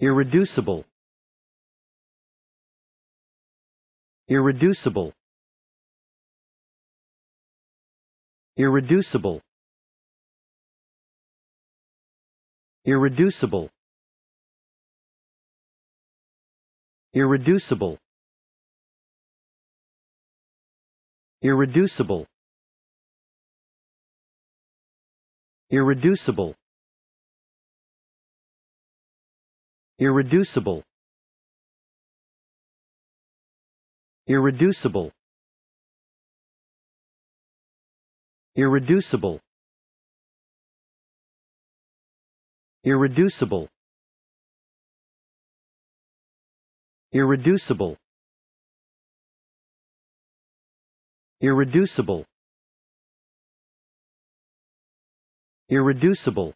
irreducible irreducible irreducible irreducible irreducible irreducible irreducible irreducible irreducible irreducible irreducible irreducible irreducible irreducible